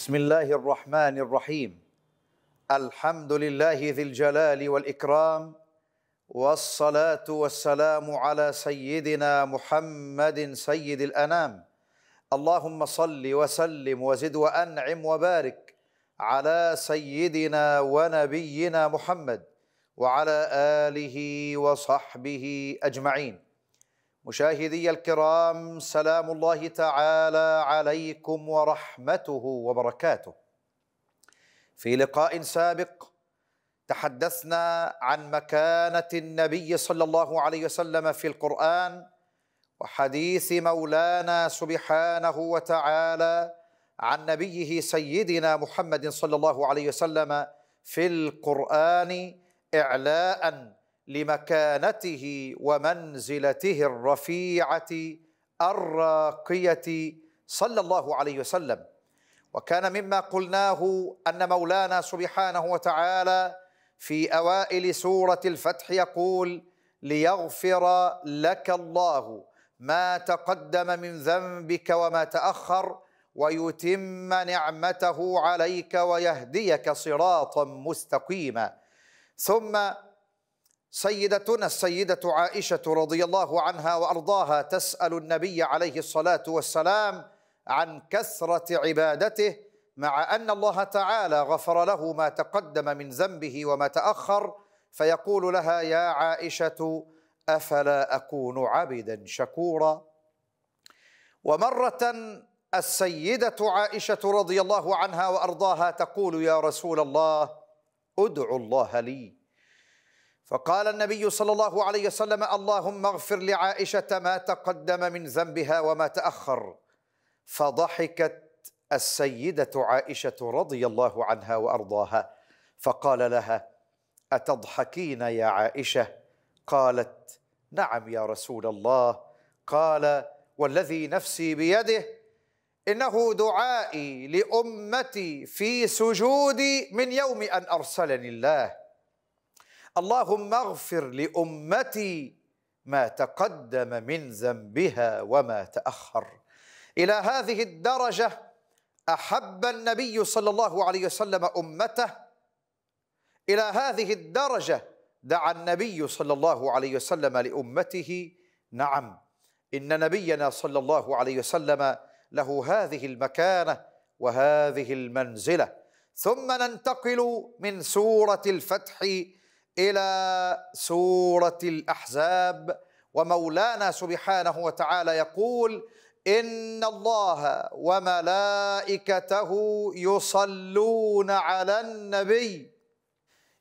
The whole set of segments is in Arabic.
بسم الله الرحمن الرحيم الحمد لله ذي الجلال والإكرام والصلاة والسلام على سيدنا محمد سيد الأنام اللهم صل وسلم وزد وأنعم وبارك على سيدنا ونبينا محمد وعلى آله وصحبه أجمعين مشاهدي الكرام سلام الله تعالى عليكم ورحمته وبركاته في لقاء سابق تحدثنا عن مكانه النبي صلى الله عليه وسلم في القران وحديث مولانا سبحانه وتعالى عن نبيه سيدنا محمد صلى الله عليه وسلم في القران اعلاء لمكانته ومنزلته الرفيعه الراقيه صلى الله عليه وسلم وكان مما قلناه ان مولانا سبحانه وتعالى في اوائل سوره الفتح يقول ليغفر لك الله ما تقدم من ذنبك وما تاخر ويتم نعمته عليك ويهديك صراطا مستقيما ثم سيدتنا السيدة عائشة رضي الله عنها وأرضاها تسأل النبي عليه الصلاة والسلام عن كثرة عبادته مع أن الله تعالى غفر له ما تقدم من ذنبه وما تأخر فيقول لها يا عائشة أفلا أكون عبدا شكورا ومرة السيدة عائشة رضي الله عنها وأرضاها تقول يا رسول الله أدعو الله لي فقال النبي صلى الله عليه وسلم اللهم اغفر لعائشة ما تقدم من ذنبها وما تأخر فضحكت السيدة عائشة رضي الله عنها وأرضاها فقال لها أتضحكين يا عائشة قالت نعم يا رسول الله قال والذي نفسي بيده إنه دعائي لأمتي في سجودي من يوم أن أرسلني الله اللهم اغفر لامتي ما تقدم من ذنبها وما تاخر الى هذه الدرجه احب النبي صلى الله عليه وسلم امته الى هذه الدرجه دعا النبي صلى الله عليه وسلم لامته نعم ان نبينا صلى الله عليه وسلم له هذه المكانه وهذه المنزله ثم ننتقل من سوره الفتح إلى سورة الأحزاب ومولانا سبحانه وتعالى يقول إن الله وملائكته يصلون على النبي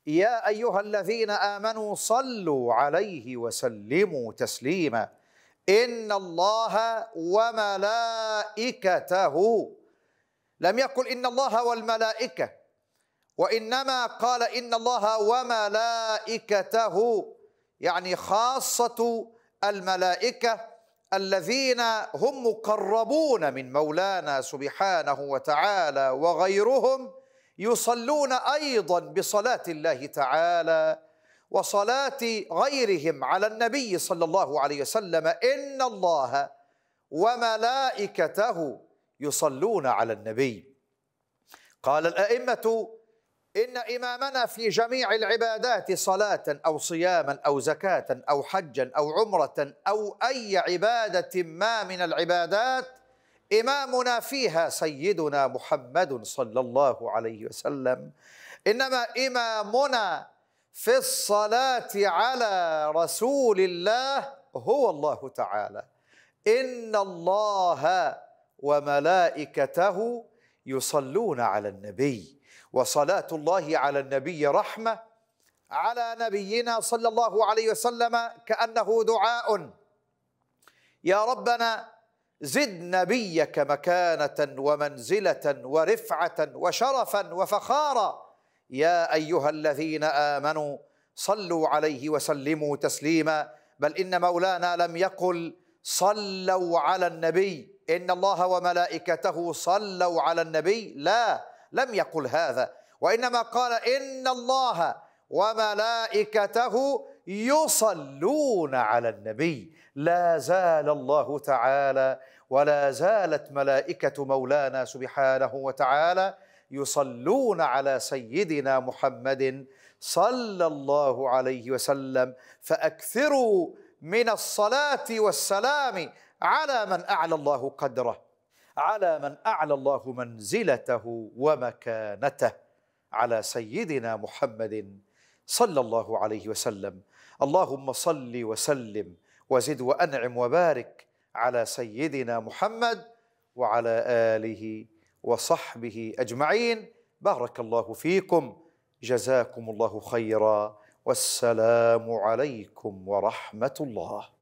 يا أيها الذين آمنوا صلوا عليه وسلموا تسليما إن الله وملائكته لم يقل إن الله والملائكة وإنما قال إن الله وملائكته يعني خاصة الملائكة الذين هم مقربون من مولانا سبحانه وتعالى وغيرهم يصلون أيضا بصلاة الله تعالى وصلاة غيرهم على النبي صلى الله عليه وسلم إن الله وملائكته يصلون على النبي قال الأئمة إن إمامنا في جميع العبادات صلاة أو صياما أو زكاة أو حجا أو عمرة أو أي عبادة ما من العبادات إمامنا فيها سيدنا محمد صلى الله عليه وسلم إنما إمامنا في الصلاة على رسول الله هو الله تعالى إن الله وملائكته يصلون على النبي وصلاة الله على النبي رحمة على نبينا صلى الله عليه وسلم كأنه دعاء يا ربنا زد نبيك مكانة ومنزلة ورفعة وشرفا وفخارا يا أيها الذين آمنوا صلوا عليه وسلموا تسليما بل إن مولانا لم يقل صلوا على النبي إن الله وملائكته صلوا على النبي لا لم يقل هذا وإنما قال إن الله وملائكته يصلون على النبي لا زال الله تعالى ولا زالت ملائكة مولانا سبحانه وتعالى يصلون على سيدنا محمد صلى الله عليه وسلم فأكثروا من الصلاة والسلام على من أعلى الله قدره على من أعلى الله منزلته ومكانته على سيدنا محمد صلى الله عليه وسلم اللهم صل وسلم وزد وأنعم وبارك على سيدنا محمد وعلى آله وصحبه أجمعين بارك الله فيكم جزاكم الله خيرا والسلام عليكم ورحمة الله